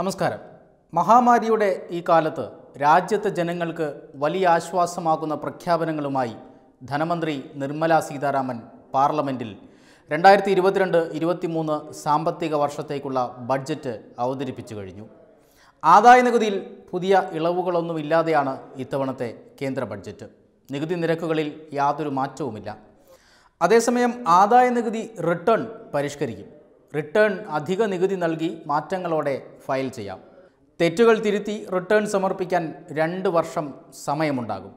നമസ്കാരം മഹാമാരിയുടെ ഈ കാലത്ത് രാജ്യത്തെ ജനങ്ങൾക്ക് വലിയ ആശ്വാസമാകുന്ന പ്രഖ്യാപനങ്ങളുമായി ധനമന്ത്രി നിർമ്മല സീതാരാമൻ പാർലമെൻറ്റിൽ രണ്ടായിരത്തി ഇരുപത്തിരണ്ട് ഇരുപത്തിമൂന്ന് സാമ്പത്തിക വർഷത്തേക്കുള്ള ബഡ്ജറ്റ് അവതരിപ്പിച്ചു കഴിഞ്ഞു ആദായ നികുതിയിൽ പുതിയ ഇളവുകളൊന്നുമില്ലാതെയാണ് ഇത്തവണത്തെ കേന്ദ്ര ബഡ്ജറ്റ് നികുതി നിരക്കുകളിൽ യാതൊരു മാറ്റവുമില്ല അതേസമയം ആദായ നികുതി റിട്ടേൺ പരിഷ്കരിക്കും റിട്ടേൺ അധിക നികുതി നൽകി മാറ്റങ്ങളോടെ ഫയൽ ചെയ്യാം തെറ്റുകൾ തിരുത്തി റിട്ടേൺ സമർപ്പിക്കാൻ രണ്ട് വർഷം സമയമുണ്ടാകും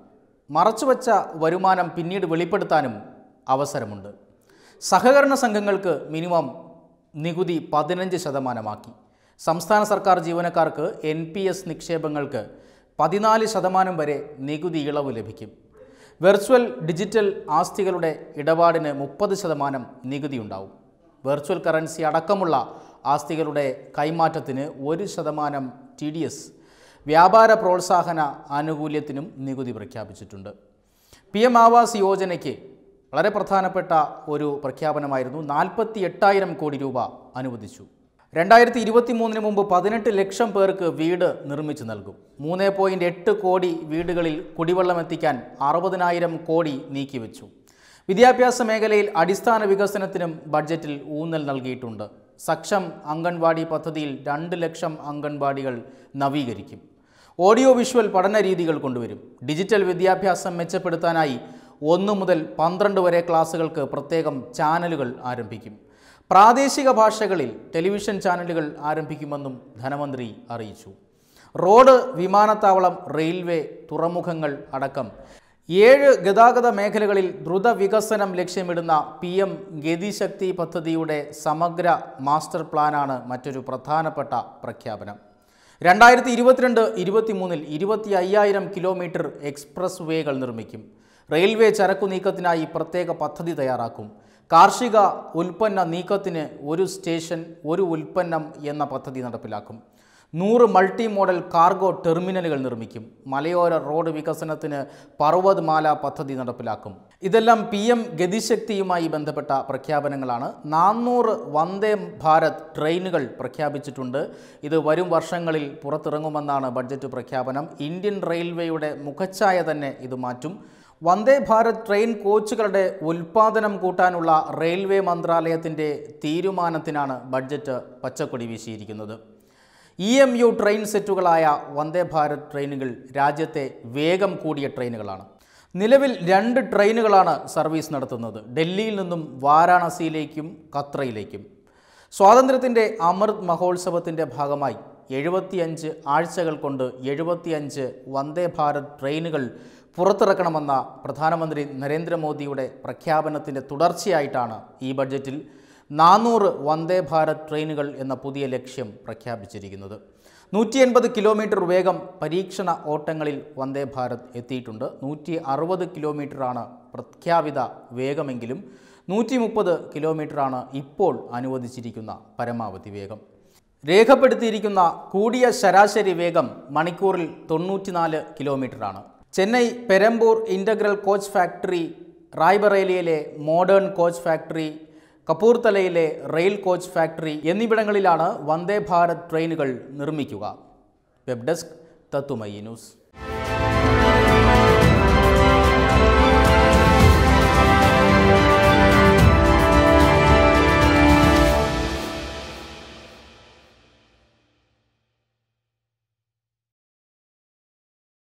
മറച്ചുവച്ച വരുമാനം പിന്നീട് വെളിപ്പെടുത്താനും അവസരമുണ്ട് സഹകരണ സംഘങ്ങൾക്ക് മിനിമം നികുതി പതിനഞ്ച് ശതമാനമാക്കി സംസ്ഥാന സർക്കാർ ജീവനക്കാർക്ക് എൻ പി എസ് നിക്ഷേപങ്ങൾക്ക് പതിനാല് ശതമാനം വരെ നികുതി ഇളവ് ലഭിക്കും വെർച്വൽ ഡിജിറ്റൽ ആസ്തികളുടെ ഇടപാടിന് മുപ്പത് ശതമാനം നികുതി ഉണ്ടാവും വെർച്വൽ കറൻസി അടക്കമുള്ള ആസ്തികളുടെ കൈമാറ്റത്തിന് ഒരു ശതമാനം ടി ഡി എസ് വ്യാപാര പ്രോത്സാഹന ആനുകൂല്യത്തിനും നികുതി പ്രഖ്യാപിച്ചിട്ടുണ്ട് പി എം ആവാസ് യോജനയ്ക്ക് വളരെ പ്രധാനപ്പെട്ട ഒരു പ്രഖ്യാപനമായിരുന്നു നാൽപ്പത്തി എട്ടായിരം കോടി രൂപ അനുവദിച്ചു രണ്ടായിരത്തി ഇരുപത്തി മൂന്നിന് മുമ്പ് പതിനെട്ട് ലക്ഷം പേർക്ക് വീട് നിർമ്മിച്ചു നൽകും മൂന്ന് പോയിൻറ്റ് എട്ട് കോടി വീടുകളിൽ കുടിവെള്ളം എത്തിക്കാൻ അറുപതിനായിരം കോടി നീക്കിവെച്ചു വിദ്യാഭ്യാസ മേഖലയിൽ അടിസ്ഥാന വികസനത്തിനും ബഡ്ജറ്റിൽ ഊന്നൽ നൽകിയിട്ടുണ്ട് സക്ഷം അംഗൻവാടി പദ്ധതിയിൽ രണ്ട് ലക്ഷം അംഗൻവാടികൾ നവീകരിക്കും ഓഡിയോ വിഷ്വൽ പഠന രീതികൾ കൊണ്ടുവരും ഡിജിറ്റൽ വിദ്യാഭ്യാസം മെച്ചപ്പെടുത്താനായി ഒന്ന് മുതൽ പന്ത്രണ്ട് വരെ ക്ലാസ്സുകൾക്ക് പ്രത്യേകം ചാനലുകൾ ആരംഭിക്കും പ്രാദേശിക ഭാഷകളിൽ ടെലിവിഷൻ ചാനലുകൾ ആരംഭിക്കുമെന്നും ധനമന്ത്രി അറിയിച്ചു റോഡ് വിമാനത്താവളം റെയിൽവേ തുറമുഖങ്ങൾ അടക്കം ഏഴ് ഗതാഗത മേഖലകളിൽ ദ്രുത വികസനം ലക്ഷ്യമിടുന്ന പി എം ഗതിശക്തി പദ്ധതിയുടെ സമഗ്ര മാസ്റ്റർ പ്ലാനാണ് മറ്റൊരു പ്രധാനപ്പെട്ട പ്രഖ്യാപനം രണ്ടായിരത്തി ഇരുപത്തിരണ്ട് ഇരുപത്തിമൂന്നിൽ ഇരുപത്തി അയ്യായിരം കിലോമീറ്റർ എക്സ്പ്രസ് വേകൾ നിർമ്മിക്കും റെയിൽവേ ചരക്കു നീക്കത്തിനായി പ്രത്യേക പദ്ധതി തയ്യാറാക്കും കാർഷിക ഉൽപ്പന്ന നീക്കത്തിന് ഒരു സ്റ്റേഷൻ ഒരു ഉൽപ്പന്നം എന്ന പദ്ധതി നടപ്പിലാക്കും നൂറ് മൾട്ടി മോഡൽ കാർഗോ ടെർമിനലുകൾ നിർമ്മിക്കും മലയോര റോഡ് വികസനത്തിന് പർവ്വത്മാല പദ്ധതി നടപ്പിലാക്കും ഇതെല്ലാം പി എം ഗതിശക്തിയുമായി ബന്ധപ്പെട്ട പ്രഖ്യാപനങ്ങളാണ് നാനൂറ് വന്ദേ ഭാരത് ട്രെയിനുകൾ പ്രഖ്യാപിച്ചിട്ടുണ്ട് ഇത് വരും വർഷങ്ങളിൽ പുറത്തിറങ്ങുമെന്നാണ് ബഡ്ജറ്റ് പ്രഖ്യാപനം ഇന്ത്യൻ റെയിൽവേയുടെ മുഖച്ഛായ തന്നെ ഇത് മാറ്റും വന്ദേ ഭാരത് ട്രെയിൻ കോച്ചുകളുടെ ഉൽപ്പാദനം കൂട്ടാനുള്ള റെയിൽവേ മന്ത്രാലയത്തിൻ്റെ തീരുമാനത്തിനാണ് ബഡ്ജറ്റ് പച്ചക്കൊടി വീശിയിരിക്കുന്നത് ഇ എം യു ട്രെയിൻ സെറ്റുകളായ വന്ദേ ഭാരത് ട്രെയിനുകൾ രാജ്യത്തെ വേഗം കൂടിയ ട്രെയിനുകളാണ് നിലവിൽ രണ്ട് ട്രെയിനുകളാണ് സർവീസ് നടത്തുന്നത് ഡൽഹിയിൽ നിന്നും വാരാണസിയിലേക്കും ഖത്രയിലേക്കും സ്വാതന്ത്ര്യത്തിൻ്റെ അമൃത് മഹോത്സവത്തിൻ്റെ ഭാഗമായി എഴുപത്തിയഞ്ച് ആഴ്ചകൾ കൊണ്ട് എഴുപത്തിയഞ്ച് വന്ദേ ഭാരത് ട്രെയിനുകൾ പുറത്തിറക്കണമെന്ന പ്രധാനമന്ത്രി നരേന്ദ്രമോദിയുടെ പ്രഖ്യാപനത്തിൻ്റെ തുടർച്ചയായിട്ടാണ് ഈ ബഡ്ജറ്റിൽ നാനൂറ് വന്ദേ ഭാരത് ട്രെയിനുകൾ എന്ന പുതിയ ലക്ഷ്യം പ്രഖ്യാപിച്ചിരിക്കുന്നത് നൂറ്റി എൺപത് കിലോമീറ്റർ വേഗം പരീക്ഷണ ഓട്ടങ്ങളിൽ വന്ദേ ഭാരത് എത്തിയിട്ടുണ്ട് നൂറ്റി അറുപത് കിലോമീറ്ററാണ് പ്രഖ്യാപിത വേഗമെങ്കിലും നൂറ്റി മുപ്പത് കിലോമീറ്ററാണ് ഇപ്പോൾ അനുവദിച്ചിരിക്കുന്ന പരമാവധി വേഗം രേഖപ്പെടുത്തിയിരിക്കുന്ന കൂടിയ ശരാശരി വേഗം മണിക്കൂറിൽ തൊണ്ണൂറ്റിനാല് കിലോമീറ്ററാണ് Chennai Perambur integral coach factory റായ്ബറേലിയിലെ മോഡേൺ കോച്ച് ഫാക്ടറി കപൂർത്തലയിലെ റെയിൽ കോച്ച് ഫാക്ടറി എന്നിവിടങ്ങളിലാണ് വന്ദേ ഭാരത് ട്രെയിനുകൾ നിർമ്മിക്കുക വെബ് ഡെസ്ക് തത്തുമയി ന്യൂസ്